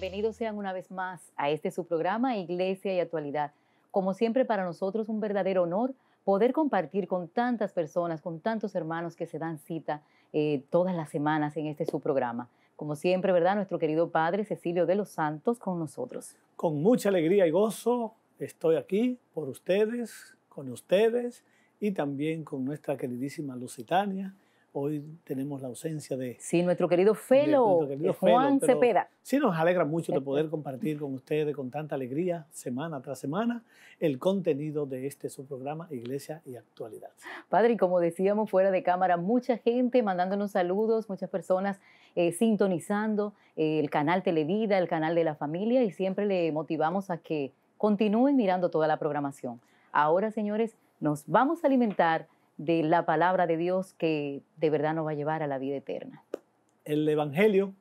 Bienvenidos sean una vez más a este su programa Iglesia y Actualidad. Como siempre para nosotros un verdadero honor poder compartir con tantas personas, con tantos hermanos que se dan cita eh, todas las semanas en este su programa. Como siempre, ¿verdad? Nuestro querido Padre Cecilio de los Santos con nosotros. Con mucha alegría y gozo estoy aquí por ustedes, con ustedes y también con nuestra queridísima Lusitania hoy tenemos la ausencia de... Sí, nuestro querido Felo, eh, Juan Cepeda. Sí, nos alegra mucho de poder compartir con ustedes con tanta alegría, semana tras semana, el contenido de este su programa, Iglesia y Actualidad. Padre, y como decíamos fuera de cámara, mucha gente mandándonos saludos, muchas personas eh, sintonizando eh, el canal Televida, el canal de la familia, y siempre le motivamos a que continúen mirando toda la programación. Ahora, señores, nos vamos a alimentar de la palabra de Dios que de verdad nos va a llevar a la vida eterna. El Evangelio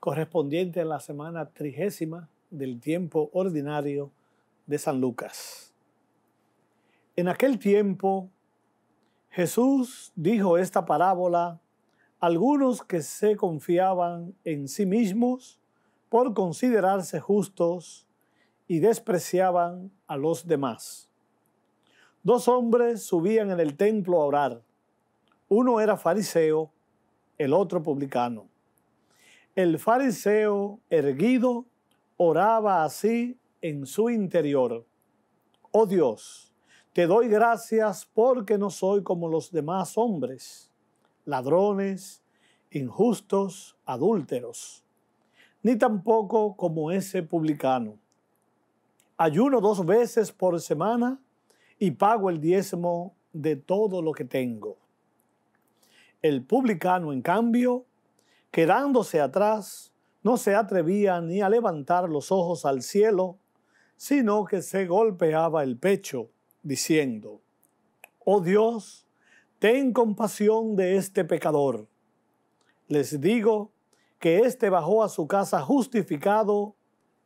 correspondiente a la semana trigésima del tiempo ordinario de San Lucas. En aquel tiempo Jesús dijo esta parábola algunos que se confiaban en sí mismos por considerarse justos y despreciaban a los demás. Dos hombres subían en el templo a orar. Uno era fariseo, el otro publicano. El fariseo, erguido, oraba así en su interior. Oh Dios, te doy gracias porque no soy como los demás hombres, ladrones, injustos, adúlteros, ni tampoco como ese publicano. Ayuno dos veces por semana y pago el diezmo de todo lo que tengo. El publicano, en cambio, quedándose atrás, no se atrevía ni a levantar los ojos al cielo, sino que se golpeaba el pecho, diciendo, Oh Dios, ten compasión de este pecador. Les digo que éste bajó a su casa justificado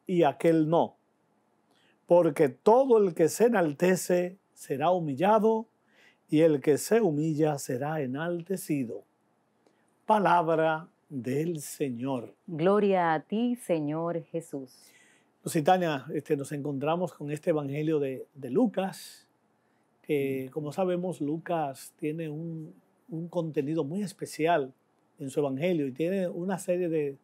y aquel no, porque todo el que se enaltece será humillado y el que se humilla será enaltecido. Palabra del Señor. Gloria a ti, Señor Jesús. Lusitania, pues, este, nos encontramos con este Evangelio de, Lucas, que mm. como sabemos Lucas tiene un, contenido muy especial en su Evangelio y tiene una serie de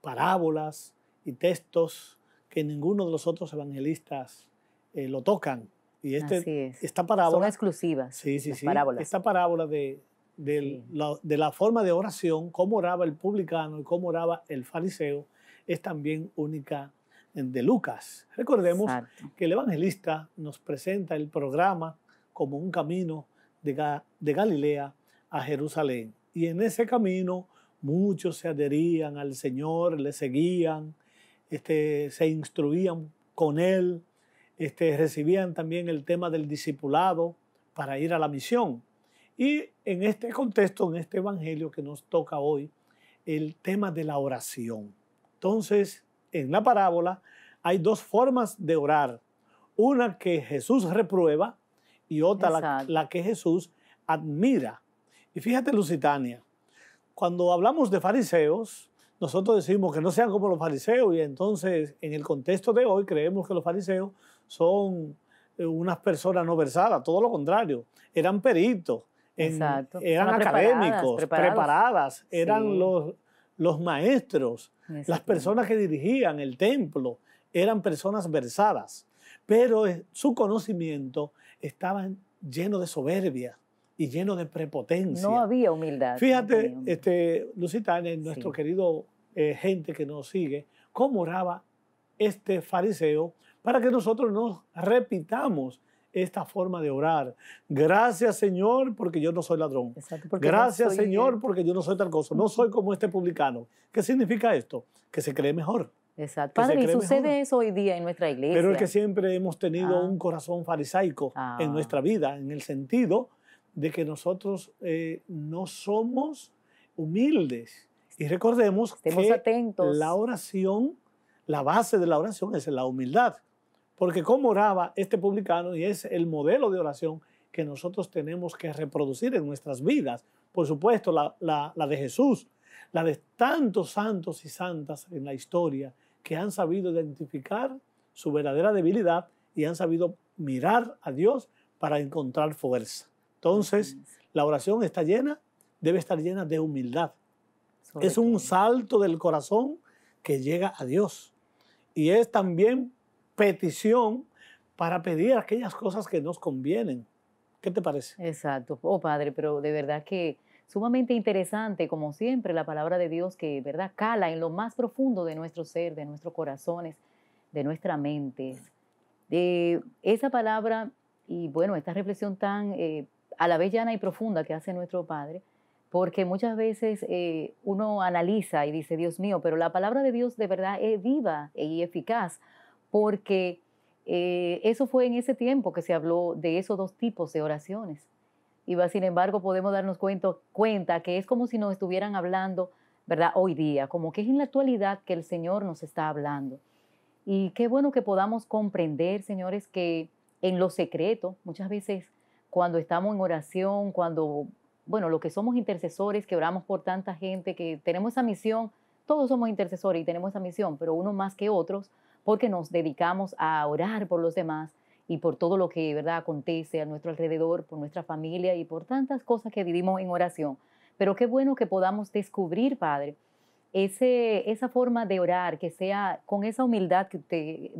parábolas y textos que ninguno de los otros evangelistas eh, lo tocan. Y este, esta parábola. Son Sí, sí, sí. Esta parábola de, de, la, forma de oración, cómo oraba el publicano y cómo oraba el fariseo, es también única de Lucas. Recordemos que el evangelista nos presenta el programa como un camino de, de Galilea a Jerusalén. Y en ese camino muchos se adherían al Señor, le seguían, este, se instruían con Él, este, recibían también el tema del discipulado para ir a la misión. Y en este contexto, en este Evangelio que nos toca hoy, el tema de la oración. Entonces, en la parábola hay dos formas de orar. Una que Jesús reprueba y otra la, que Jesús admira. Y fíjate, Lusitania, cuando hablamos de fariseos, nosotros decimos que no sean como los fariseos y entonces en el contexto de hoy creemos que los fariseos son eh, unas personas no versadas, todo lo contrario, eran peritos, eran académicos, preparadas, eran los, los maestros, las personas que dirigían el templo, eran personas versadas, pero eh, su conocimiento estaba lleno de soberbia y lleno de prepotencia. No había humildad. Fíjate, Este, nuestro querido eh, gente que nos sigue, cómo oraba este fariseo para que nosotros nos repitamos esta forma de orar. Gracias Señor porque yo no soy ladrón. Gracias Señor porque yo no soy tal cosa. No soy como este publicano. ¿Qué significa esto? Que se cree mejor. Exacto. Padre, y sucede eso hoy día en nuestra iglesia. Pero es que siempre hemos tenido ah. un corazón farisaico en ah. nuestra vida, en el sentido de que nosotros eh, no somos humildes y recordemos que la oración, la base de la oración es la humildad, porque como oraba este publicano y es el modelo de oración que nosotros tenemos que reproducir en nuestras vidas. Por supuesto, la, la de Jesús, la de tantos santos y santas en la historia que han sabido identificar su verdadera debilidad y han sabido mirar a Dios para encontrar fuerza. Entonces, la oración está llena, debe estar llena de humildad, es un salto del corazón que llega a Dios. Y es también petición para pedir aquellas cosas que nos convienen. ¿Qué te parece? Exacto. Oh, Padre, pero de verdad que sumamente interesante, como siempre, la palabra de Dios que, ¿verdad?, cala en lo más profundo de nuestro ser, de nuestros corazones, de nuestra mente. De esa palabra y, bueno, esta reflexión tan eh, a la vez llana y profunda que hace nuestro Padre, porque muchas veces eh, uno analiza y dice, Dios mío, pero la palabra de Dios de verdad es viva y eficaz, porque eh, eso fue en ese tiempo que se habló de esos dos tipos de oraciones. Y sin embargo podemos darnos cuenta que es como si nos estuvieran hablando, ¿verdad? Hoy día, como que es en la actualidad que el Señor nos está hablando. Y qué bueno que podamos comprender, señores, que en lo secreto, muchas veces cuando estamos en oración, cuando bueno, los que somos intercesores, que oramos por tanta gente, que tenemos esa misión, todos somos intercesores y tenemos esa misión, pero uno más que otros, porque nos dedicamos a orar por los demás y por todo lo que verdad acontece a nuestro alrededor, por nuestra familia y por tantas cosas que vivimos en oración. Pero qué bueno que podamos descubrir, Padre, ese, esa forma de orar, que sea con esa humildad que usted,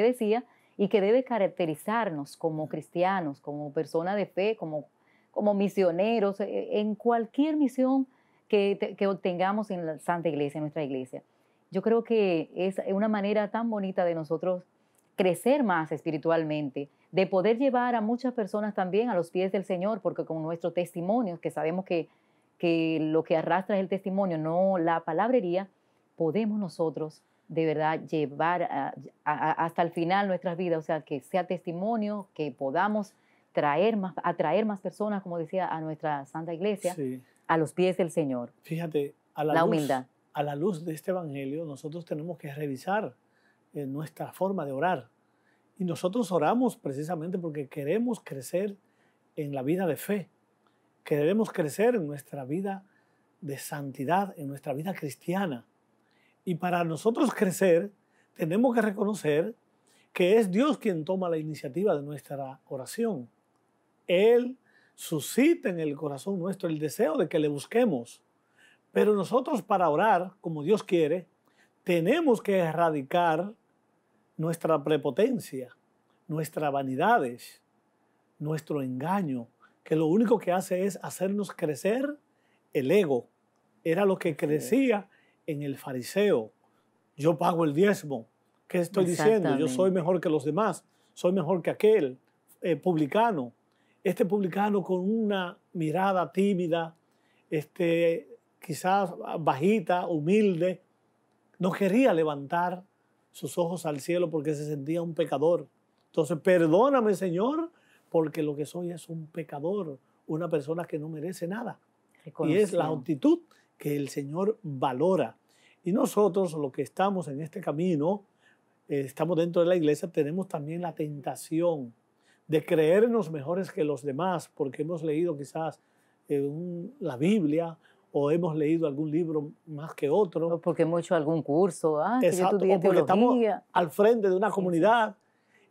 decía y que debe caracterizarnos como cristianos, como personas de fe, como como misioneros, eh, en cualquier misión que, que obtengamos en la Santa Iglesia, en nuestra iglesia. Yo creo que es una manera tan bonita de nosotros crecer más espiritualmente, de poder llevar a muchas personas también a los pies del Señor, porque con nuestro testimonio, que sabemos que, que lo que arrastra es el testimonio, no la palabrería, podemos nosotros de verdad llevar hasta el final nuestras vidas, o sea, que sea testimonio, que podamos traer más, atraer más personas, como decía, a nuestra Santa Iglesia, a los pies del Señor. Fíjate, a la, luz, humildad. A la luz de este Evangelio, nosotros tenemos que revisar eh, nuestra forma de orar. Y nosotros oramos precisamente porque queremos crecer en la vida de fe, queremos crecer en nuestra vida de santidad, en nuestra vida cristiana. Y para nosotros crecer, tenemos que reconocer que es Dios quien toma la iniciativa de nuestra oración. Él suscita en el corazón nuestro el deseo de que le busquemos. Pero nosotros para orar, como Dios quiere, tenemos que erradicar nuestra prepotencia, nuestras vanidades, nuestro engaño, que lo único que hace es hacernos crecer el ego. Era lo que crecía en el fariseo. Yo pago el diezmo. ¿Qué estoy diciendo? Yo soy mejor que los demás, soy mejor que aquel eh, publicano este publicano con una mirada tímida, este, quizás bajita, humilde, no quería levantar sus ojos al cielo porque se sentía un pecador. Entonces, perdóname, Señor, porque lo que soy es un pecador, una persona que no merece nada. Y es la actitud que el Señor valora. Y nosotros, los que estamos en este camino, eh, estamos dentro de la iglesia, tenemos también la tentación de creernos mejores que los demás porque hemos leído quizás eh, la Biblia o hemos leído algún libro más que otro. O porque hemos hecho algún curso, ah, porque estamos al frente de una comunidad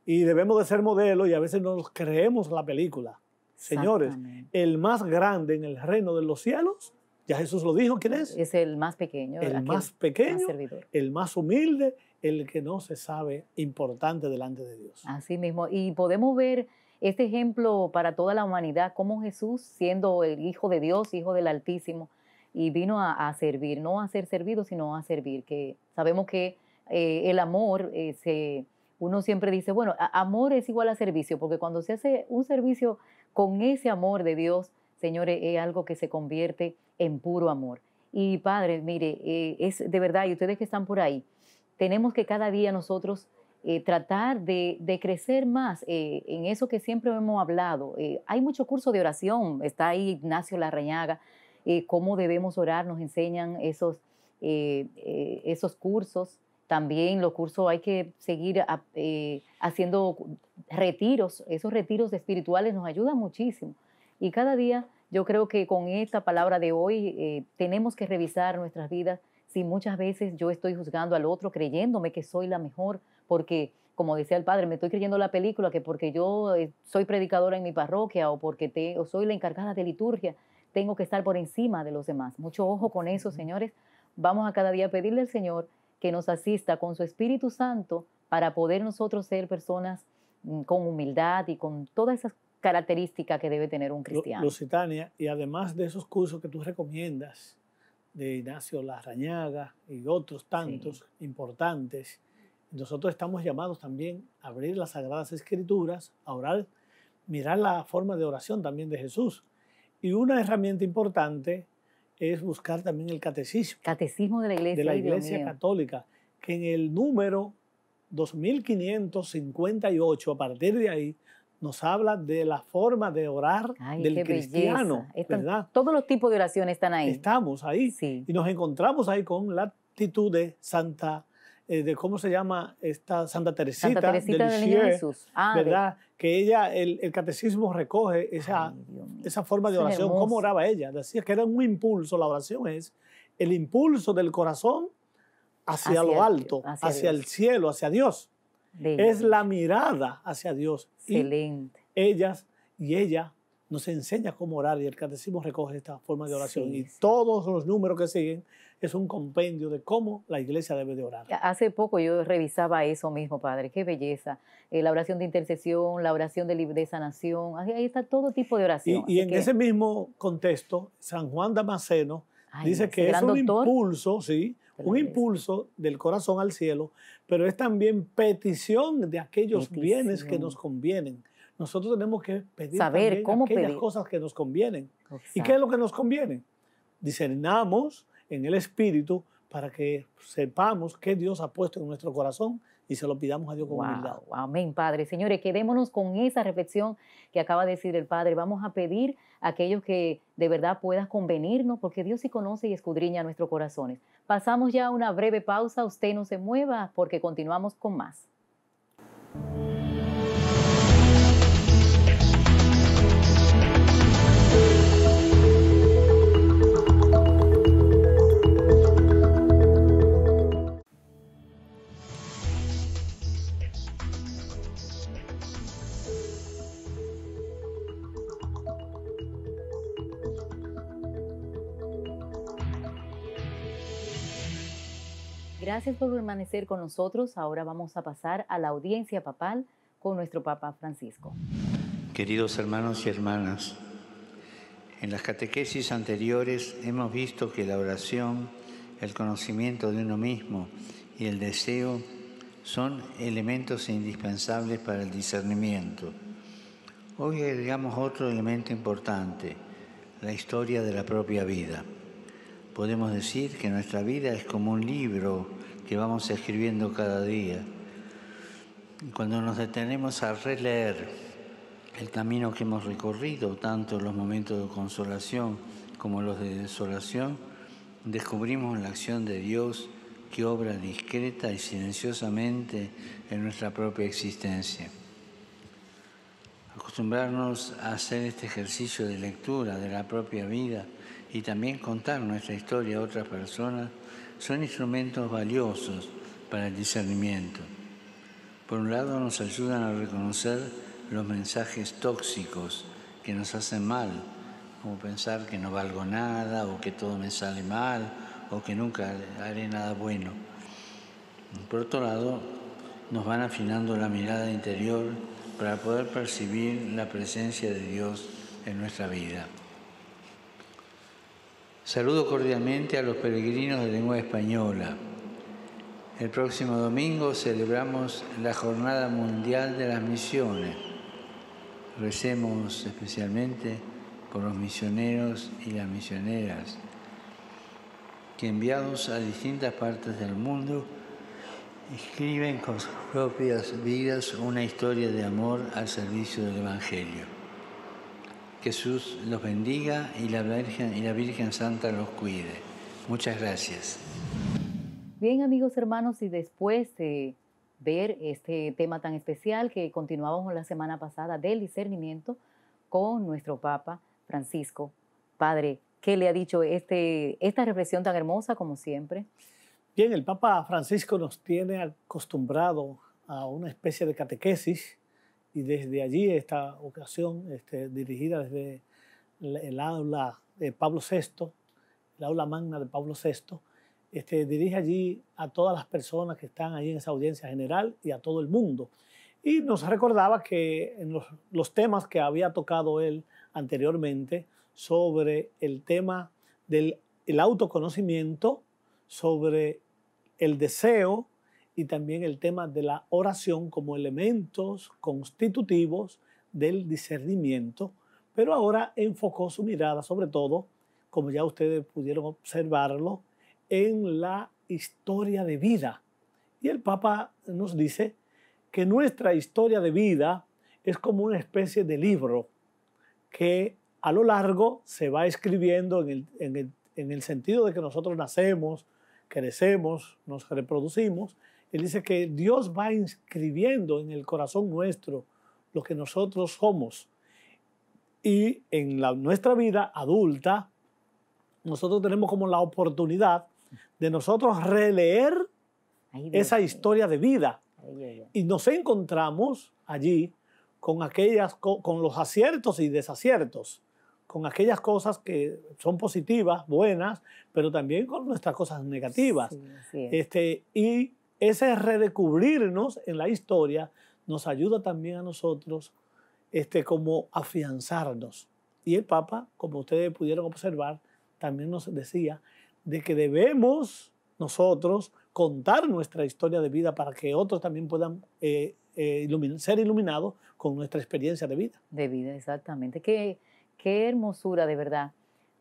y debemos de ser modelo y a veces nos creemos la película. Señores, el más grande en el reino de los cielos, ya Jesús lo dijo, ¿quién es? Es el más pequeño. El más pequeño, el más humilde, el que no se sabe importante delante de Dios. Así mismo, y podemos ver este ejemplo para toda la humanidad, como Jesús, siendo el Hijo de Dios, Hijo del Altísimo, y vino a, servir, no a ser servido, sino a servir, que sabemos que eh, el amor eh, se uno siempre dice, bueno, amor es igual a servicio, porque cuando se hace un servicio con ese amor de Dios, señores, es algo que se convierte en puro amor. Y Padre, mire, eh, es de verdad, y ustedes que están por ahí, tenemos que cada día nosotros eh, tratar de, crecer más eh, en eso que siempre hemos hablado. Eh, hay mucho curso de oración, está ahí Ignacio Larrañaga, cómo debemos orar, nos enseñan esos, esos cursos. También los cursos hay que seguir haciendo retiros, esos retiros espirituales nos ayudan muchísimo. Y cada día yo creo que con esta palabra de hoy tenemos que revisar nuestras vidas si muchas veces yo estoy juzgando al otro creyéndome que soy la mejor, porque, como decía el padre, me estoy creyendo la película, que porque yo eh, soy predicadora en mi parroquia o porque te, o soy la encargada de liturgia, tengo que estar por encima de los demás. Mucho ojo con eso, señores. Vamos a cada día pedirle al Señor que nos asista con su Espíritu Santo para poder nosotros ser personas mm, con humildad y con todas esas características que debe tener un cristiano. Lusitania, y además de esos cursos que tú recomiendas, de Ignacio Larrañaga y otros tantos importantes. Nosotros estamos llamados también a abrir las Sagradas Escrituras, a orar, mirar la forma de oración también de Jesús. Y una herramienta importante es buscar también el catecismo. Catecismo de la Iglesia, de la iglesia Católica, que en el número 2558, a partir de ahí, nos habla de la forma de orar del cristiano. todos los tipos de oraciones están ahí. Estamos ahí. Y nos encontramos ahí con la actitud de Santa, eh, de cómo se llama esta Santa Teresita, Santa del Jesús. Ah, ¿verdad? Que ella, el, catecismo recoge esa, esa forma de oración, cómo oraba ella. Decía que era un impulso, la oración es el impulso del corazón hacia, lo alto, hacia el cielo, hacia Dios es la mirada hacia Dios. Excelente. Y ellas y ella nos enseña cómo orar y el catecismo recoge esta forma de oración. y todos los números que siguen es un compendio de cómo la iglesia debe de orar. Hace poco yo revisaba eso mismo, Padre, qué belleza. Eh, la oración de intercesión, la oración de, de sanación, ahí está todo tipo de oración. Y, en ese mismo contexto, San Juan Damasceno dice que es un impulso, sí, un impulso del corazón al cielo, pero es también petición de aquellos bienes que nos convienen. Nosotros tenemos que pedir Saber aquellas cosas que nos convienen. ¿Y qué es lo que nos conviene? Discernamos en el Espíritu para que sepamos qué Dios ha puesto en nuestro corazón y se lo pidamos a Dios con humildad. Amén, Padre. Señores, quedémonos con esa reflexión que acaba de decir el Padre. Vamos a pedir a aquellos que de verdad puedan convenirnos, porque Dios sí conoce y escudriña nuestros corazones. Pasamos ya a una breve pausa, usted no se mueva porque continuamos con más. Gracias por permanecer con nosotros. Ahora vamos a pasar a la audiencia papal con nuestro Papa Francisco. Queridos hermanos y hermanas, en las catequesis anteriores hemos visto que la oración, el conocimiento de uno mismo y el deseo son elementos indispensables para el discernimiento. Hoy agregamos otro elemento importante, la historia de la propia vida. Podemos decir que nuestra vida es como un libro que vamos escribiendo cada día. Cuando nos detenemos a releer el camino que hemos recorrido, tanto los momentos de consolación como los de desolación, descubrimos la acción de Dios que obra discreta y silenciosamente en nuestra propia existencia. Acostumbrarnos a hacer este ejercicio de lectura de la propia vida y también contar nuestra historia a otras personas son instrumentos valiosos para el discernimiento. Por un lado nos ayudan a reconocer los mensajes tóxicos que nos hacen mal, como pensar que no valgo nada o que todo me sale mal o que nunca haré nada bueno. Por otro lado, nos van afinando la mirada interior para poder percibir la presencia de Dios en nuestra vida. Saludo cordialmente a los peregrinos de lengua española. El próximo domingo celebramos la Jornada Mundial de las Misiones. Recemos especialmente por los misioneros y las misioneras, que enviados a distintas partes del mundo, escriben con sus propias vidas una historia de amor al servicio del Evangelio. Jesús los bendiga y la Virgen, Santa los cuide. Muchas gracias. Bien, amigos hermanos, y después de ver este tema tan especial que continuamos la semana pasada del discernimiento con nuestro Papa Francisco, Padre, ¿qué le ha dicho este, esta reflexión tan hermosa como siempre? Bien, el Papa Francisco nos tiene acostumbrado a una especie de catequesis y desde allí esta ocasión este, dirigida desde el aula de Pablo VI, el aula magna de Pablo VI, este, dirige allí a todas las personas que están allí en esa audiencia general y a todo el mundo. Y nos recordaba que en los, temas que había tocado él anteriormente sobre el tema del el autoconocimiento, sobre el deseo, y también el tema de la oración como elementos constitutivos del discernimiento, pero ahora enfocó su mirada sobre todo, como ya ustedes pudieron observarlo, en la historia de vida. Y el Papa nos dice que nuestra historia de vida es como una especie de libro que a lo largo se va escribiendo en el, en el sentido de que nosotros nacemos, crecemos, nos reproducimos, él dice que Dios va inscribiendo en el corazón nuestro lo que nosotros somos. Y en la, nuestra vida adulta, nosotros tenemos como la oportunidad de nosotros releer esa historia de vida. y nos encontramos allí con, aquellas, con, los aciertos y desaciertos, con aquellas cosas que son positivas, buenas, pero también con nuestras cosas negativas. Este, y ese redescubrirnos en la historia nos ayuda también a nosotros este, como afianzarnos. Y el Papa, como ustedes pudieron observar, también nos decía de que debemos nosotros contar nuestra historia de vida para que otros también puedan eh, eh, ser iluminados con nuestra experiencia de vida. De vida, exactamente. Qué, qué hermosura, de verdad.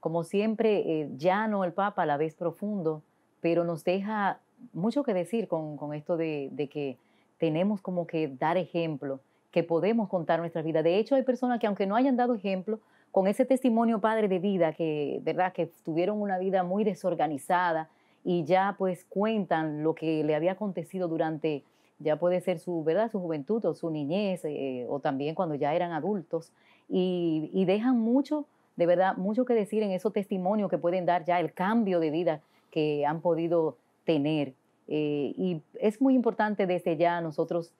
Como siempre, ya eh, no el Papa, a la vez profundo, pero nos deja mucho que decir con, con esto de, de, que tenemos como que dar ejemplo, que podemos contar nuestra vida. De hecho, hay personas que aunque no hayan dado ejemplo, con ese testimonio padre de vida, que, ¿verdad? que tuvieron una vida muy desorganizada y ya pues cuentan lo que le había acontecido durante, ya puede ser su, ¿verdad? su juventud o su niñez, eh, o también cuando ya eran adultos, y, y dejan mucho, de verdad, mucho que decir en esos testimonios que pueden dar ya el cambio de vida que han podido tener. Eh, y es muy importante desde ya nosotros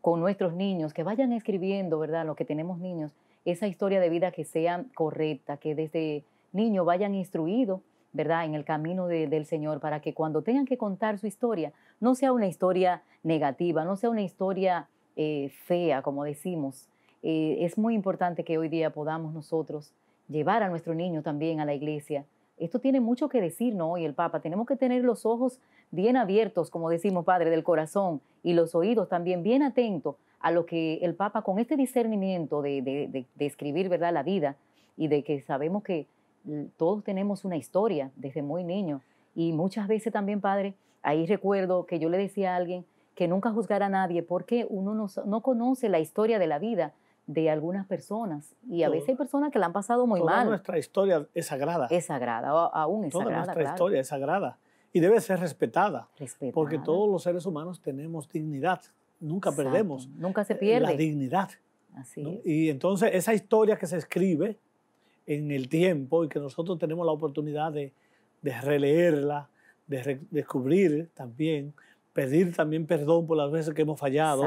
con nuestros niños que vayan escribiendo, ¿verdad? Lo que tenemos niños, esa historia de vida que sea correcta, que desde niño vayan instruido ¿verdad? En el camino del Señor para que cuando tengan que contar su historia, no sea una historia negativa, no sea una historia eh, fea, como decimos. Eh, es muy importante que hoy día podamos nosotros llevar a nuestro niño también a la iglesia esto tiene mucho que decir, ¿no? Y el Papa, tenemos que tener los ojos bien abiertos, como decimos, Padre, del corazón y los oídos también bien atentos a lo que el Papa, con este discernimiento de, de, escribir, ¿verdad?, la vida y de que sabemos que mm, todos tenemos una historia desde muy niño. Y muchas veces también, Padre, ahí recuerdo que yo le decía a alguien que nunca juzgar a nadie porque uno no conoce la historia de la vida de algunas personas. Y a veces hay personas que la han pasado muy toda Nuestra historia es sagrada. Es sagrada, aún es toda Nuestra historia es sagrada y debe ser respetada, Porque todos los seres humanos tenemos dignidad. Nunca perdemos. Nunca se eh, pierde. La dignidad. Así Y entonces esa historia que se escribe en el tiempo y que nosotros tenemos la oportunidad de, de releerla, de descubrir también, pedir también perdón por las veces que hemos fallado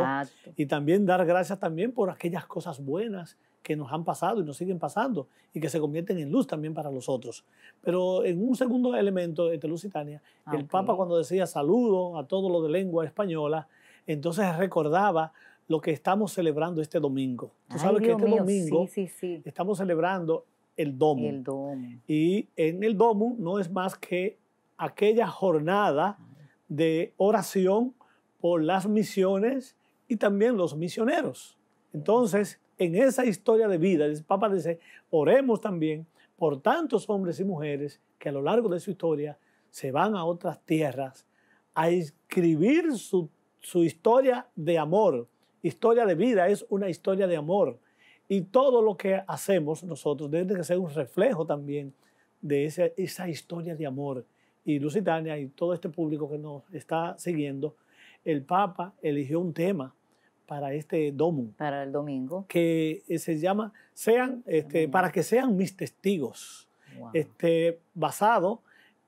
y también dar gracias también por aquellas cosas buenas que nos han pasado y nos siguen pasando y que se convierten en luz también para los otros. Pero en un segundo elemento de Telusitania, el Papa cuando decía saludo a todos los de lengua española, entonces recordaba lo que estamos celebrando este domingo. Tú sabes que este domingo estamos celebrando el domo. Y en el domo no es más que aquella jornada ah de oración por las misiones y también los misioneros. Entonces, en esa historia de vida, el Papa dice, oremos también por tantos hombres y mujeres que a lo largo de su historia se van a otras tierras a escribir su, historia de amor. Historia de vida es una historia de amor. Y todo lo que hacemos nosotros debe ser un reflejo también de esa, esa historia de amor y Lusitania y todo este público que nos está siguiendo, el Papa eligió un tema para este domo. Para el domingo. Que eh, se llama, sean, este, para que sean mis testigos, este, basado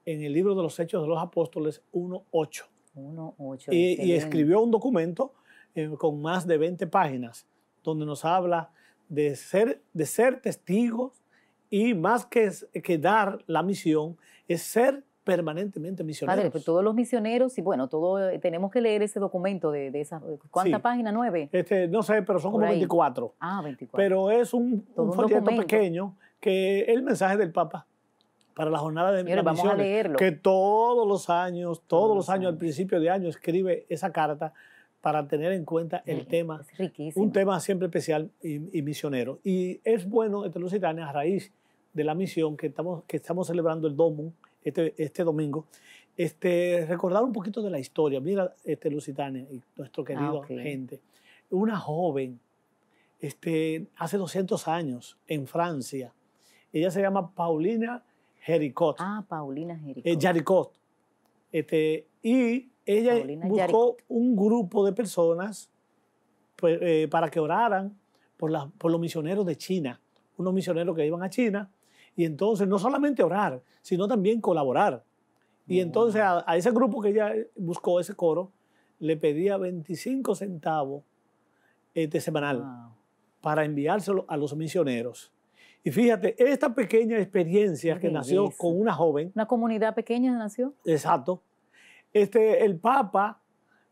en el libro de los Hechos de los Apóstoles 1.8. 1.8. Y, y, escribió un documento eh, con más de 20 páginas donde nos habla de ser, de ser testigos y más que, que dar la misión, es ser permanentemente pues misioneros. Padre, todos los misioneros, y bueno, todos eh, tenemos que leer ese documento de, esa. ¿Cuánta eh, ¿Cuántas ¿Nueve? Este, no sé, pero son como 24. Ah, 24. Pero es un, folleto pequeño que el mensaje del Papa para la jornada de misiones. vamos a leerlo. que todos los años, todos, los años, al principio de año, escribe esa carta para tener en cuenta el tema. Un tema siempre especial y, misionero. Y es bueno, los italianos, a raíz de la misión que estamos, que estamos celebrando el Domum, este, este domingo, este, recordar un poquito de la historia. Mira, este, Lusitania y nuestro ah, querido gente, una joven, este, hace 200 años, en Francia, ella se llama Paulina Jericot. Ah, Paulina Jericot. Eh, este, y ella buscó un grupo de personas pues, eh, para que oraran por, la, por los misioneros de China, unos misioneros que iban a China y entonces, no solamente orar, sino también colaborar. Y entonces a, ese grupo que ella eh, buscó, ese coro, le pedía 25 centavos este semanal para enviárselo a los misioneros. Y fíjate, esta pequeña experiencia que nació con una joven. Una comunidad pequeña nació. Exacto. Este, el Papa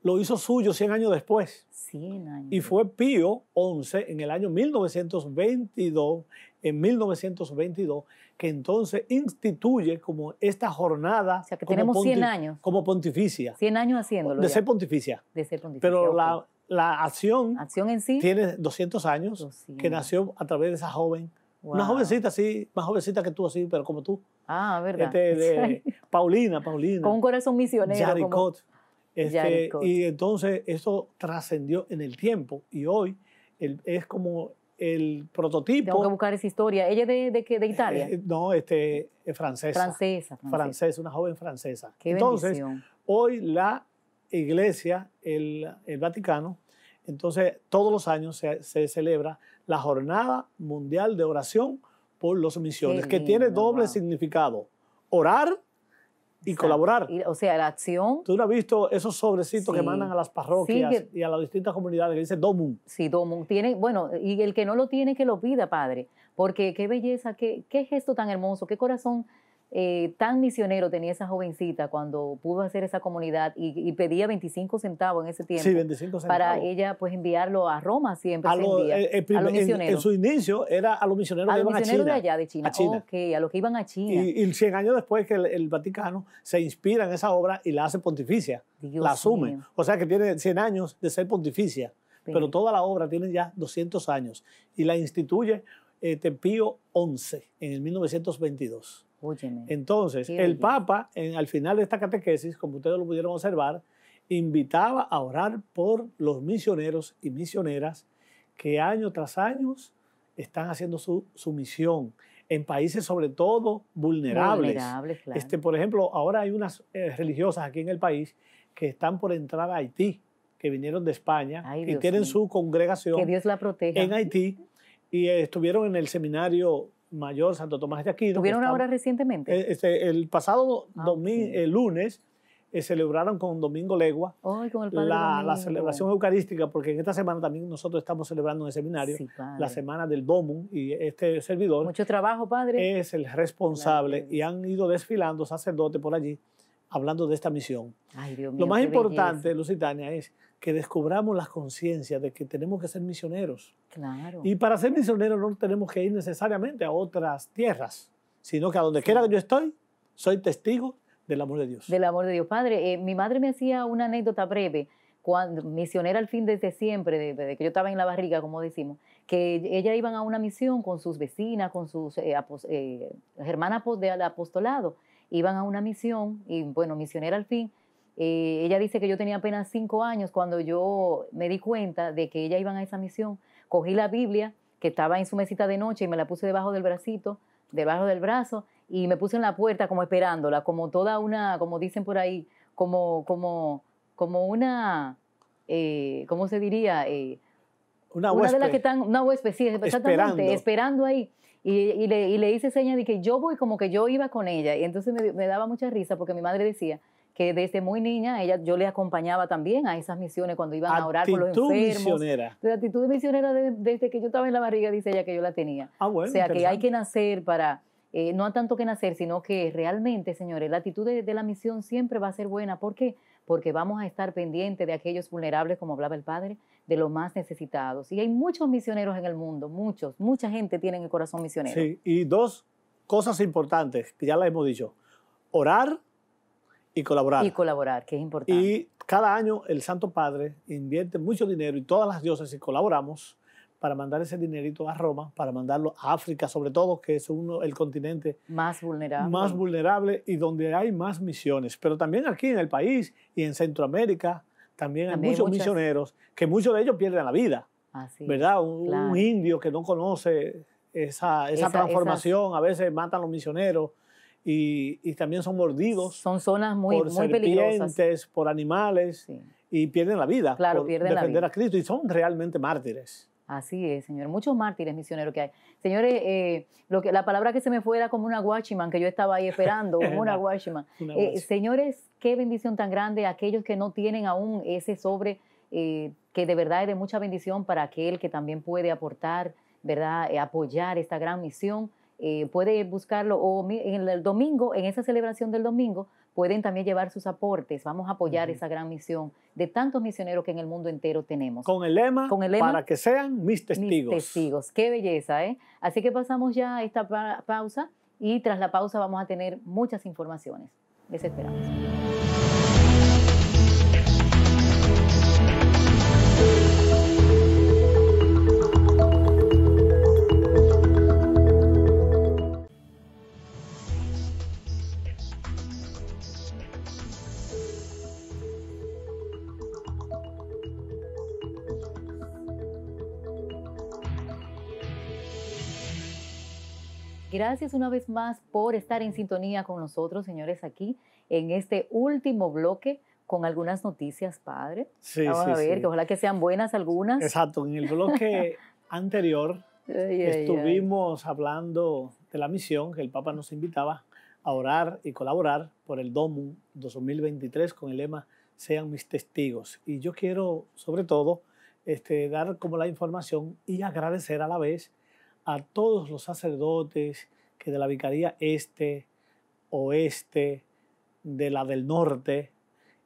lo hizo suyo 100 años después. 100 años. Y fue Pío XI en el año 1922, en 1922, que entonces instituye como esta jornada. O que tenemos 100 años. Como pontificia. 100 años haciéndolo. De ser pontificia. De ser pontificia. Pero la, acción. Acción en sí. Tiene 200 años, que nació a través de esa joven. Una jovencita así, más jovencita que tú así, pero como tú. Ah, verdad. Este de, Paulina, Paulina. Con un corazón misionero y entonces eso trascendió en el tiempo y hoy es como el prototipo. Tengo que buscar esa historia. ¿Ella de, de, Italia? Eh, no, este, francesa. Francesa, francesa. francesa una joven francesa. entonces, hoy la iglesia, el, Vaticano, entonces todos los años se, celebra la Jornada Mundial de Oración por los Misiones, que tiene doble significado. Orar y colaborar. o sea, la acción. Tú no has visto esos sobrecitos que mandan a las parroquias y a las distintas comunidades que dice Domum. Sí, Domum. Tiene, bueno, y el que no lo tiene, que lo pida, padre. Porque qué belleza, qué, qué gesto tan hermoso, qué corazón eh, tan misionero tenía esa jovencita cuando pudo hacer esa comunidad y, pedía 25 centavos en ese tiempo. Para ella, pues, enviarlo a Roma siempre. A, eh, eh, los misioneros. En, su inicio era a los misioneros a que a China. de allá, de China. A a los que iban a China. Y, 100 años después que el, Vaticano se inspira en esa obra y la hace pontificia. la asume. O sea que tiene 100 años de ser pontificia. Pero toda la obra tiene ya 200 años y la instituye eh, Tempío XI en el 1922. Entonces, el Papa, al final de esta catequesis, como ustedes lo pudieron observar, invitaba a orar por los misioneros y misioneras que año tras año están haciendo su, misión en países sobre todo vulnerables. este, por ejemplo, ahora hay unas eh, religiosas aquí en el país que están por entrar a Haití, que vinieron de España y tienen su congregación la en Haití y estuvieron en el seminario Mayor Santo Tomás de Aquino. ¿Tuvieron una obra recientemente? Eh, este, el pasado ah, el eh, lunes eh, celebraron con Domingo Legua la, celebración eucarística, porque en esta semana también nosotros estamos celebrando en el seminario la semana del Domum y este servidor. Mucho trabajo, padre. Es el responsable y han ido desfilando sacerdotes por allí hablando de esta misión. Lo más importante, Lusitania, es que descubramos la conciencia de que tenemos que ser misioneros. Claro. Y para ser misioneros no tenemos que ir necesariamente a otras tierras, sino que a donde quiera que yo estoy, soy testigo del amor de Dios. Del amor de Dios. Padre, eh, mi madre me hacía una anécdota breve, cuando, misionera al fin desde siempre, desde que yo estaba en la barriga, como decimos, que ella iban a una misión con sus vecinas, con sus eh, eh, hermanas del apostolado iban a una misión, y bueno, misionera al fin. Eh, ella dice que yo tenía apenas cinco años cuando yo me di cuenta de que ella iban a esa misión. Cogí la Biblia que estaba en su mesita de noche y me la puse debajo del bracito, debajo del brazo, y me puse en la puerta como esperándola, como toda una, como dicen por ahí, como, como, como una, eh, ¿cómo se diría? Eh, una, huésped. de las que están, una huésped, sí, exactamente, esperando ahí. Y, le, y le, hice seña de que yo voy como que yo iba con ella. Y entonces me, daba mucha risa porque mi madre decía, que desde muy niña ella, yo le acompañaba también a esas misiones cuando iban a orar con los enfermos. La actitud misionera desde que yo estaba en la barriga, dice ella, que yo la tenía. Ah, bueno, o sea, que hay que nacer para, eh, no tanto que nacer, sino que realmente, señores, la actitud de, la misión siempre va a ser buena. ¿Por Porque porque vamos a estar pendientes de aquellos vulnerables, como hablaba el Padre, de los más necesitados. Y hay muchos misioneros en el mundo, muchos, mucha gente tiene el corazón misionero. Sí, y dos cosas importantes que ya las hemos dicho: orar y colaborar. Y colaborar, que es importante. Y cada año el Santo Padre invierte mucho dinero y todas las diócesis colaboramos para mandar ese dinerito a Roma, para mandarlo a África, sobre todo, que es uno, el continente más vulnerable. más vulnerable y donde hay más misiones. Pero también aquí en el país y en Centroamérica también, hay muchos misioneros que muchos de ellos pierden la vida. ¿Verdad? Un, indio que no conoce esa, transformación, a veces matan a los misioneros. Y, también son mordidos. Son zonas muy, por por animales y pierden la vida claro, por pierden la vida. a Cristo y son realmente mártires. Así es, Señor. Muchos mártires misioneros que hay. Señores, eh, lo que, la palabra que se me fue era como una guachiman, que yo estaba ahí esperando, como una eh, guachiman. señores, qué bendición tan grande aquellos que no tienen aún ese sobre, eh, que de verdad es de mucha bendición para aquel que también puede aportar, ¿verdad? apoyar esta gran misión. Eh, puede buscarlo o en el domingo, en esa celebración del domingo, pueden también llevar sus aportes. Vamos a apoyar esa gran misión de tantos misioneros que en el mundo entero tenemos. Con el lema, para que sean mis testigos. Mis testigos, qué belleza, ¿eh? Así que pasamos ya a esta pausa y tras la pausa vamos a tener muchas informaciones. Les esperamos. Gracias una vez más por estar en sintonía con nosotros, señores, aquí en este último bloque con algunas noticias, padre. Sí, Vamos a ver, que ojalá que sean buenas algunas. Exacto, en el bloque anterior estuvimos hablando de la misión que el Papa nos invitaba a orar y colaborar por el DOMU 2023 con el lema Sean mis testigos. Y yo quiero, sobre todo, este, dar como la información y agradecer a la vez a todos los sacerdotes que de la Vicaría Este, Oeste, de la del Norte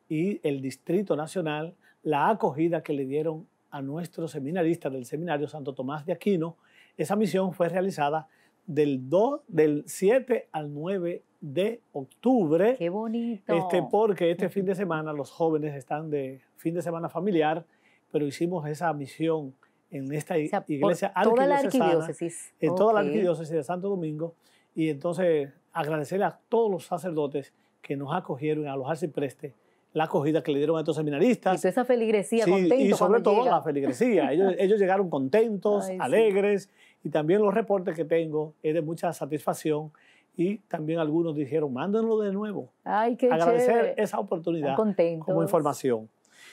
y el Distrito Nacional, la acogida que le dieron a nuestros seminaristas del Seminario Santo Tomás de Aquino, esa misión fue realizada del, del 7 al 9 de octubre. ¡Qué bonito! Este, porque este fin de semana los jóvenes están de fin de semana familiar, pero hicimos esa misión en esta iglesia toda la arquidiócesis. En toda la arquidiócesis de Santo Domingo. Y entonces agradecer a todos los sacerdotes que nos acogieron a los arciprestes, la acogida que le dieron a estos seminaristas. Y esa feligresía Y sobre todo la feligresía. Ellos, llegaron contentos, alegres. Y también los reportes que tengo es de mucha satisfacción y también algunos dijeron, mándenlo de nuevo. Ay, qué Agradecer esa oportunidad como información.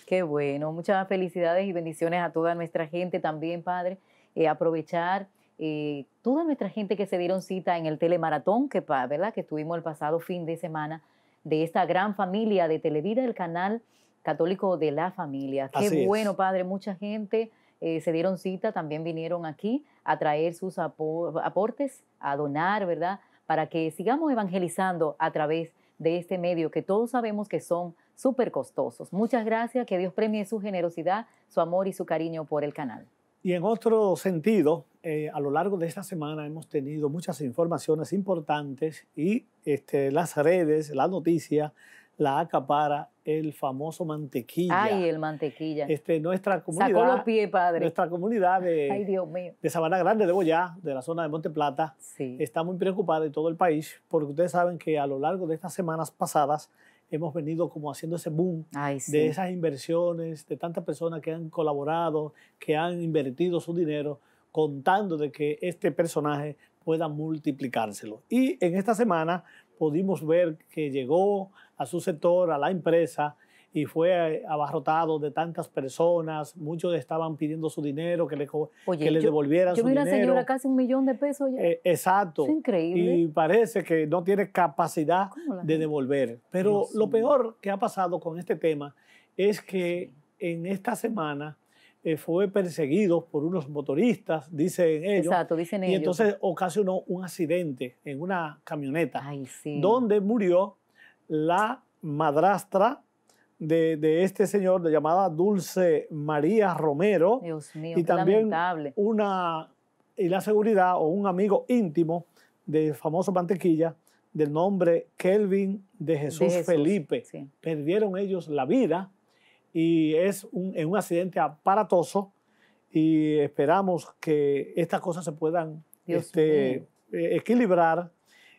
Qué bueno, muchas felicidades y bendiciones a toda nuestra gente también, Padre. Eh, aprovechar eh, toda nuestra gente que se dieron cita en el telemaratón que, ¿verdad? que tuvimos el pasado fin de semana de esta gran familia de Televida, el canal católico de la familia. Qué bueno, Padre, mucha gente. Eh, se dieron cita, también vinieron aquí a traer sus aportes, a donar, ¿verdad? Para que sigamos evangelizando a través de este medio que todos sabemos que son súper costosos. Muchas gracias, que Dios premie su generosidad, su amor y su cariño por el canal. Y en otro sentido, eh, a lo largo de esta semana hemos tenido muchas informaciones importantes y este, las redes, la noticia, la acapara el famoso mantequilla. Ay, el mantequilla. Este, nuestra comunidad. padre. Nuestra comunidad de, de Sabana Grande, de Boyá, de la zona de Monte Plata, sí. está muy preocupada de todo el país, porque ustedes saben que a lo largo de estas semanas pasadas hemos venido como haciendo ese boom de esas inversiones, de tantas personas que han colaborado, que han invertido su dinero, contando de que este personaje pueda multiplicárselo. Y en esta semana pudimos ver que llegó a su sector, a la empresa, y fue eh, abarrotado de tantas personas, muchos estaban pidiendo su dinero, que le, devolvieran su dinero. Yo vi una señora casi un millón de pesos ya. Eh, exacto. Es increíble. Y parece que no tiene capacidad de devolver. Pero lo peor que ha pasado con este tema es que en esta semana eh, fue perseguido por unos motoristas, dicen ellos. Exacto, dicen ellos. Y entonces ocasionó un accidente en una camioneta, Ay, sí. donde murió la madrastra de, este señor de llamada Dulce María Romero. y también una y la seguridad o un amigo íntimo del famoso mantequilla del nombre Kelvin de Jesús, Felipe. Perdieron ellos la vida y es un, en un accidente aparatoso y esperamos que estas cosas se puedan este, eh, equilibrar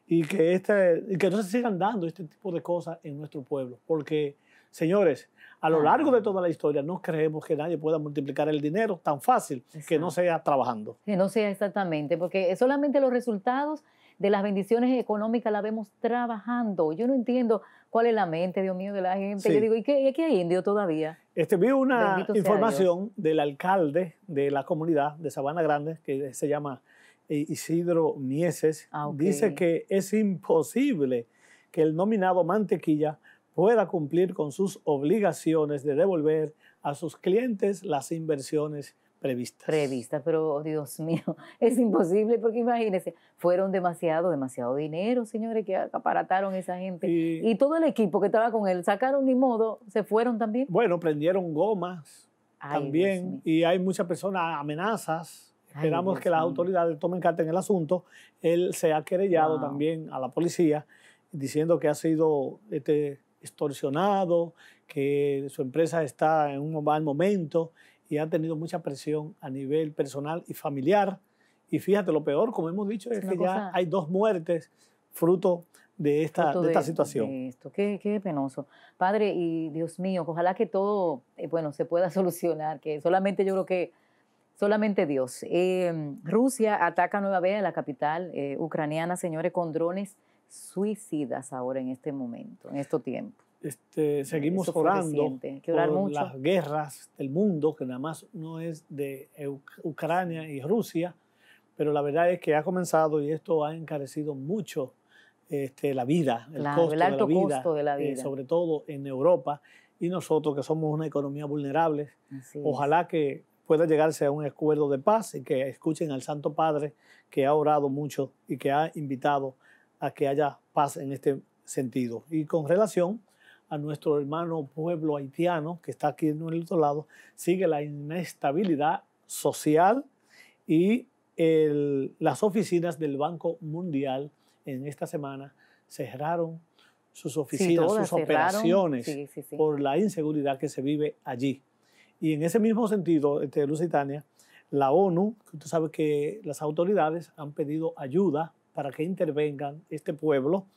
y que, este, y que no se sigan dando este tipo de cosas en nuestro pueblo, porque Señores, a lo largo de toda la historia no creemos que nadie pueda multiplicar el dinero tan fácil que no sea trabajando. Que no sea exactamente, porque solamente los resultados de las bendiciones económicas la vemos trabajando. Yo no entiendo cuál es la mente, Dios mío, de la gente. Yo digo, ¿y qué, qué, hay indio todavía? Este, vi una información del alcalde de la comunidad de Sabana Grande, que se llama eh, Isidro Mieses. Ah, Dice que es imposible que el nominado Mantequilla pueda cumplir con sus obligaciones de devolver a sus clientes las inversiones previstas. Previstas, pero oh, Dios mío, es imposible porque imagínense, fueron demasiado, demasiado dinero, señores, que aparataron esa gente. Y, todo el equipo que estaba con él, sacaron ni modo, se fueron también. Bueno, prendieron gomas también y hay muchas personas, amenazas. Esperamos que las autoridades tomen carta en el asunto. Él se ha querellado también a la policía diciendo que ha sido este, extorsionado, que su empresa está en un mal momento y ha tenido mucha presión a nivel personal y familiar. Y fíjate, lo peor, como hemos dicho, es, que ya hay dos muertes fruto de esta, de, esta situación. esto. Qué, qué, penoso. Padre, y Dios mío, ojalá que todo, eh, bueno, se pueda solucionar, que solamente yo creo que, solamente Dios. Em, Rusia ataca nueva vez a la capital eh, ucraniana, señores, con drones suicidas ahora en este momento, en estos tiempo este, seguimos orando que por las guerras del mundo, que nada más no es de Ucrania y Rusia, pero la verdad es que ha comenzado y esto ha encarecido mucho este, la vida, el, alto de la vida, de la eh, vida, sobre todo en Europa y nosotros que somos una economía vulnerable. ojalá que pueda llegarse a un acuerdo de paz y que escuchen al Santo Padre que ha orado mucho y que ha invitado a que haya paz en este sentido. Y con relación a nuestro hermano pueblo haitiano, que está aquí en el otro lado, sigue la inestabilidad social y las oficinas del Banco Mundial en esta semana cerraron sus oficinas, sus operaciones por la inseguridad que se vive allí. Y en ese mismo sentido, este, Lusitania, la ONU, usted sabe que las autoridades han pedido ayuda para que intervengan este pueblo.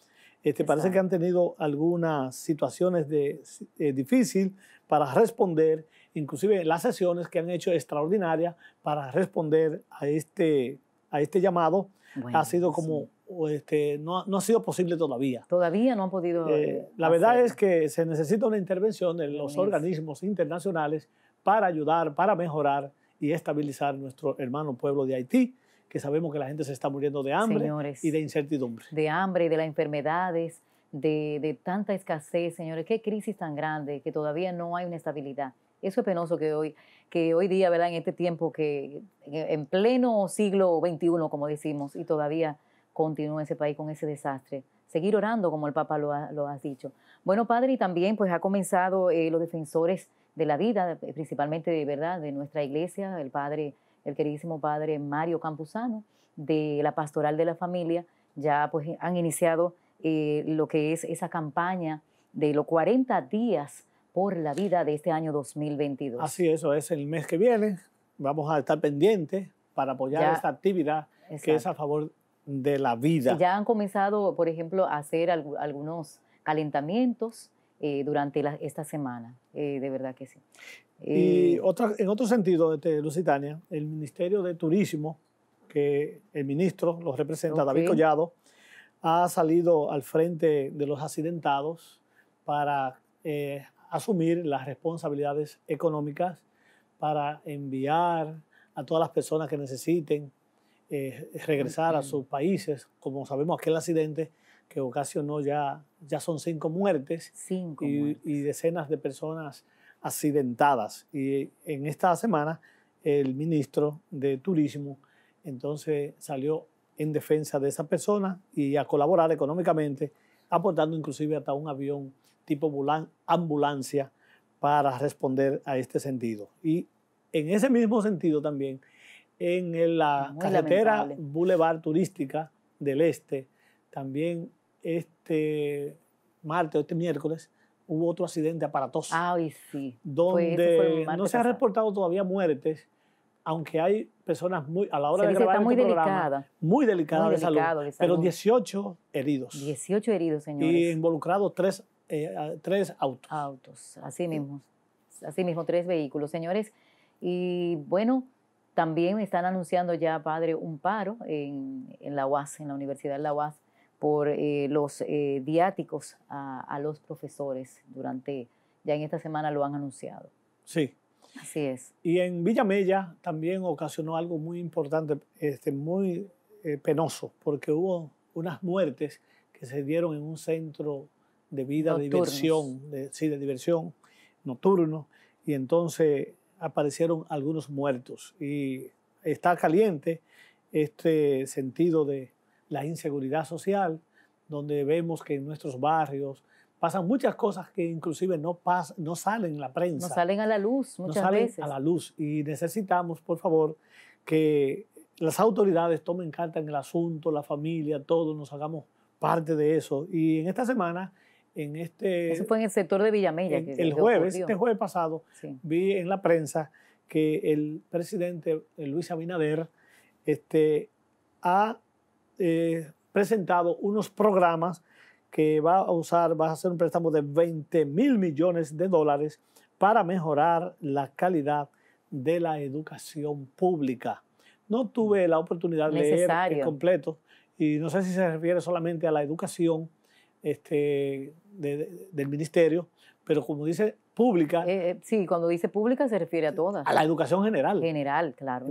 Este, parece que han tenido algunas situaciones de, eh, difícil difíciles para responder, inclusive las sesiones que han hecho extraordinarias para responder a este, a este llamado. ha sido como, este, no, no, ha sido posible todavía. Todavía no han podido. Eh, eh, la verdad es que se necesita una intervención de los organismos internacionales para ayudar, para mejorar y estabilizar nuestro hermano pueblo de Haití que sabemos que la gente se está muriendo de hambre y de incertidumbre. De hambre, de las enfermedades, de, tanta escasez, señores. Qué crisis tan grande que todavía no hay una estabilidad. Eso es penoso que hoy, que hoy día, ¿verdad? En este tiempo que en pleno siglo XXI, como decimos, y todavía continúa ese país con ese desastre. Seguir orando, como el Papa lo ha, dicho. Bueno, padre, y también pues ha comenzado eh, los defensores de la vida, principalmente verdad, de nuestra iglesia, el padre el queridísimo padre Mario Campuzano de la Pastoral de la Familia, ya pues han iniciado eh, lo que es esa campaña de los 40 días por la vida de este año 2022. Así, eso es el mes que viene. Vamos a estar pendientes para apoyar esta actividad que es a favor de la vida. Ya han comenzado, por ejemplo, a hacer algunos calentamientos eh, durante esta semana. Eh, de verdad que sí. Y eh, otra, en otro sentido, este, Lusitania, el Ministerio de Turismo, que el ministro lo representa, David Collado, ha salido al frente de los accidentados para eh, asumir las responsabilidades económicas, para enviar a todas las personas que necesiten eh, regresar a sus países. Como sabemos, aquel accidente que ocasionó ya, ya son cinco muertes, y, muertes. y decenas de personas accidentadas. Y en esta semana el ministro de Turismo entonces salió en defensa de esa persona y a colaborar económicamente, aportando inclusive hasta un avión tipo ambulancia para responder a este sentido. Y en ese mismo sentido también, en la carretera Boulevard Turística del Este, también este martes o este miércoles, hubo otro accidente aparatoso. sí. Donde no se han reportado todavía muertes, aunque hay personas muy, a la hora de grabar está muy este programa, delicada. muy delicada de, salud, pero 18 heridos. 18 heridos, señores. Y involucrados tres, eh, tres autos. Autos, así mismo. Así mismo, tres vehículos, señores. Y bueno, también están anunciando ya, padre, un paro en, en la UAS, en la Universidad de la UAS, por eh, los diáticos eh, a, los profesores durante, ya en esta semana lo han anunciado. Sí. Así es. Y en Villamella también ocasionó algo muy importante, este, muy eh, penoso, porque hubo unas muertes que se dieron en un centro de vida, de diversión, sí, de diversión nocturno, y entonces aparecieron algunos muertos. Y está caliente este sentido de, la inseguridad social, donde vemos que en nuestros barrios pasan muchas cosas que inclusive no, no salen en la prensa. No salen a la luz muchas no salen veces. A la luz. Y necesitamos, por favor, que las autoridades tomen carta en el asunto, la familia, todos nos hagamos parte de eso. Y en esta semana, en este... Eso fue en el sector de Villamella. el jueves, este jueves pasado, vi en la prensa que el presidente eh, Luis Abinader este, ha eh, presentado unos programas que va a usar, va a hacer un préstamo de 20 mil millones de dólares para mejorar la calidad de la educación pública. No tuve la oportunidad de leer el completo y no sé si se refiere solamente a la educación este, del ministerio, pero como dice pública. Eh, eh, sí, cuando dice pública se refiere a todas. A la educación general. General, claro.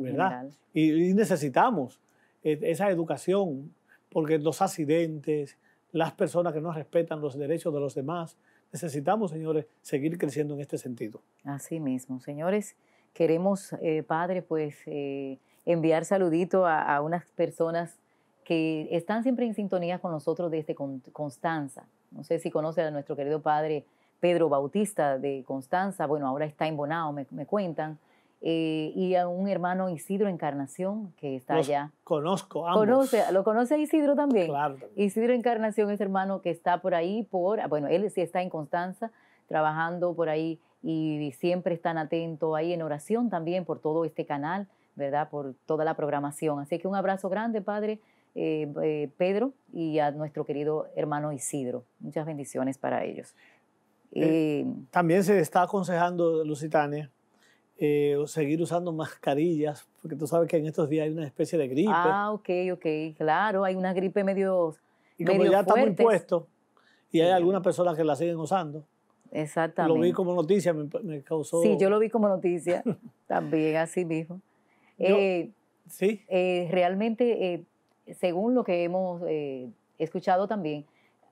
y necesitamos eh, esa educación, porque los accidentes, las personas que no respetan los derechos de los demás, necesitamos, señores, seguir creciendo en este sentido. Así mismo, señores, queremos, eh, Padre, pues eh, enviar saludito a, unas personas que están siempre en sintonía con nosotros desde Constanza. No sé si conoce a nuestro querido Padre Pedro Bautista de Constanza, bueno, ahora está en Bonao, me cuentan eh, y a un hermano Isidro Encarnación que está allá. Conozco, ambos. lo conoce Isidro también. Isidro Encarnación es hermano que está por ahí, por, ah, bueno, él sí está en Constanza trabajando por ahí y siempre están atentos ahí en oración también por todo este canal, ¿verdad? Por toda la programación. Así que un abrazo grande, Padre eh, eh, Pedro, y a nuestro querido hermano Isidro. Muchas bendiciones para ellos. también se está aconsejando, Lusitania, eh, seguir usando mascarillas, porque tú sabes que en estos días hay una especie de gripe. Ah, ok, ok, claro, hay una gripe medio. Y como ya está muy puesto, y hay algunas personas que la siguen usando. Exactamente. Lo vi como noticia, me, causó. Sí, yo lo vi como noticia también, así mismo. Eh, sí. Eh, realmente, según lo que hemos escuchado también,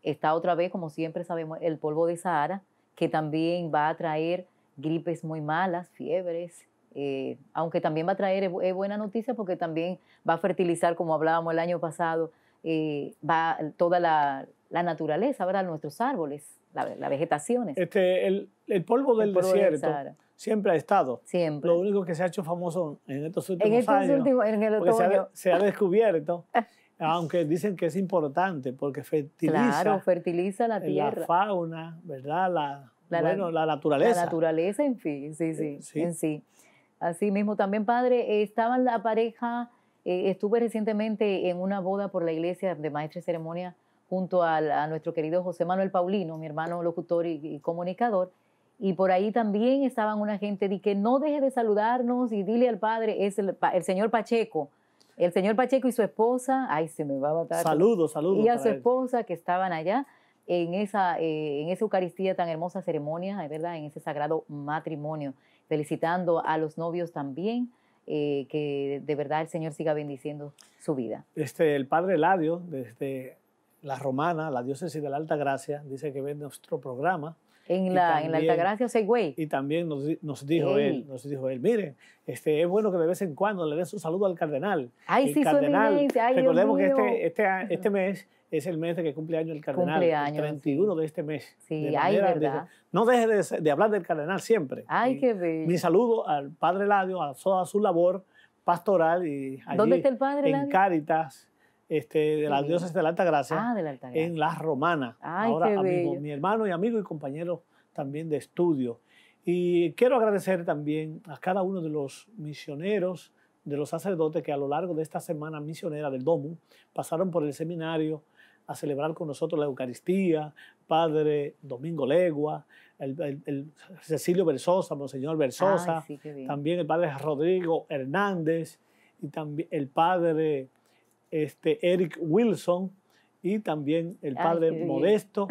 está otra vez, como siempre sabemos, el polvo de Sahara, que también va a traer gripes muy malas, fiebres, eh, aunque también va a traer eh, buena noticia porque también va a fertilizar, como hablábamos el año pasado, eh, va toda la, naturaleza, ¿verdad? nuestros árboles, las la vegetaciones. Este, el, el polvo del desierto siempre ha estado. Siempre. Lo único que se ha hecho famoso en estos últimos en estos años, últimos, en el se ha, descubierto aunque dicen que es importante porque fertiliza, claro, fertiliza la tierra, la fauna, ¿verdad? La, la, bueno, la naturaleza. La naturaleza, en fin, eh, sí, sí, en sí. Así mismo, también, padre, eh, estaba la pareja, eh, estuve recientemente en una boda por la iglesia de maestra ceremonia junto a, nuestro querido José Manuel Paulino, mi hermano locutor y, comunicador, y por ahí también estaban una gente di que no deje de saludarnos y dile al padre, es el, señor Pacheco, el señor Pacheco y su esposa, ay, se me va a matar. Saludos, saludos. Y a su esposa que estaban allá en esa, eh, en esa Eucaristía tan hermosa ceremonia, eh, ¿verdad? En ese sagrado matrimonio. Felicitando a los novios también. Eh, que de verdad el Señor siga bendiciendo su vida. Este, el Padre Ladio, desde la Romana, la diócesis de la Alta Gracia, dice que ve nuestro programa. En la, en la Alta Gracia o Y también nos, dijo él, nos dijo él, miren, este, es bueno que de vez en cuando le den su saludo al cardenal. Ay, sí, cardenal, su eminencia. Recordemos que Este, este, este mes es el mes de que cumple año el cardenal. el 31 de este mes. Sí, verdad. no deje de, hablar del cardenal siempre. Ay, qué Mi saludo al padre Ladio, a toda su labor pastoral y allí, ¿Dónde está el padre En Cáritas. Este, de las dioses de la Alta Gracia, ah, en La Romanas. Ahora, qué mi hermano y amigo y compañero también de estudio. Y quiero agradecer también a cada uno de los misioneros, de los sacerdotes que a lo largo de esta semana misionera del DOMU pasaron por el seminario, a celebrar con nosotros la Eucaristía, Padre Domingo Legua, el, Cecilio Versosa, Monseñor Versosa, también el Padre Rodrigo Hernández y también el Padre este, Eric Wilson y también el Padre Modesto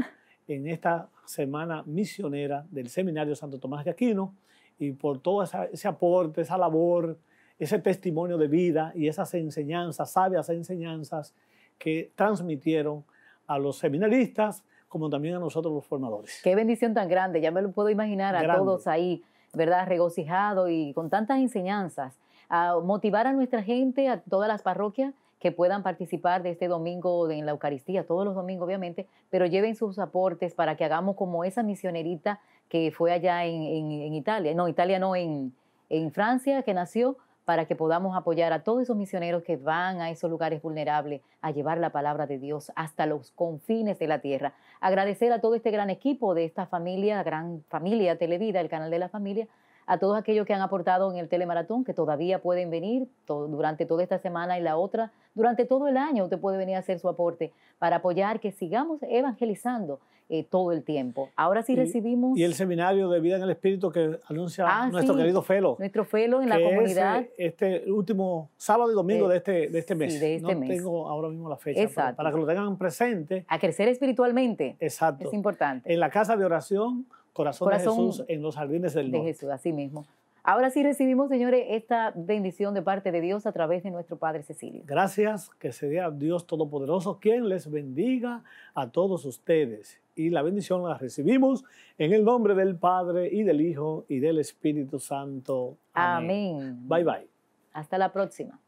en esta semana misionera del Seminario Santo Tomás de Aquino y por todo ese aporte, esa labor, ese testimonio de vida y esas enseñanzas, sabias enseñanzas que transmitieron a los seminaristas como también a nosotros los formadores. Qué bendición tan grande, ya me lo puedo imaginar a todos ahí, ¿verdad? Regocijado y con tantas enseñanzas. A motivar a nuestra gente, a todas las parroquias, que puedan participar de este domingo en la Eucaristía, todos los domingos obviamente, pero lleven sus aportes para que hagamos como esa misionerita que fue allá en, Italia, no, Italia no, en, en Francia, que nació, para que podamos apoyar a todos esos misioneros que van a esos lugares vulnerables a llevar la palabra de Dios hasta los confines de la tierra. Agradecer a todo este gran equipo de esta familia, gran familia Televida, el canal de la familia, a todos aquellos que han aportado en el telemaratón, que todavía pueden venir durante toda esta semana y la otra, durante todo el año usted puede venir a hacer su aporte para apoyar que sigamos evangelizando eh, todo el tiempo. Ahora sí recibimos... Y el seminario de vida en el Espíritu que anuncia ah, nuestro querido Felo. Nuestro Felo en la comunidad. Eh, este último sábado y domingo eh, de, este, de este mes. Este no tengo ahora mismo la fecha. Para, para que lo tengan presente. A crecer espiritualmente. Exacto. Es importante. En la casa de oración Corazón, de Jesús en los jardines del norte. De Jesús, así mismo. Ahora sí recibimos, señores, esta bendición de parte de Dios a través de nuestro Padre Cecilio. Gracias, que sea Dios Todopoderoso quien les bendiga a todos ustedes. Y la bendición la recibimos en el nombre del Padre y del Hijo y del Espíritu Santo. Amén. Bye bye. Hasta la próxima.